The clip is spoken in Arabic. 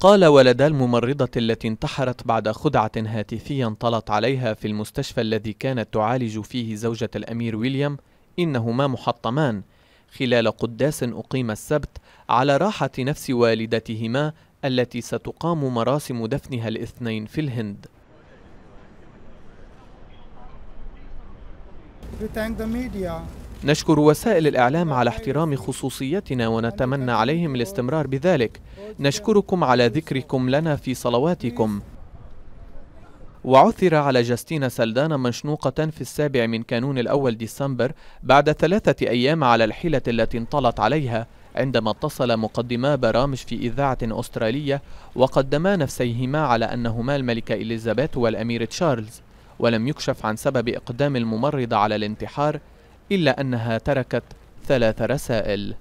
قال ولدا الممرضة التي انتحرت بعد خدعة هاتفية انطلت عليها في المستشفى الذي كانت تعالج فيه زوجة الأمير ويليام إنهما محطمان خلال قداس أقيم السبت على راحة نفس والدتهما التي ستقام مراسم دفنها الاثنين في الهند thank the media نشكر وسائل الإعلام على احترام خصوصيتنا ونتمنى عليهم الاستمرار بذلك نشكركم على ذكركم لنا في صلواتكم وعثر على جاستينا سلدانا مشنوقة في السابع من كانون الأول ديسمبر بعد ثلاثة أيام على الحيلة التي انطلت عليها عندما اتصل مقدما برامج في إذاعة أسترالية وقدما نفسيهما على أنهما الملكة إليزابيث والأمير تشارلز ولم يكشف عن سبب إقدام الممرضة على الانتحار إلا أنها تركت ثلاث رسائل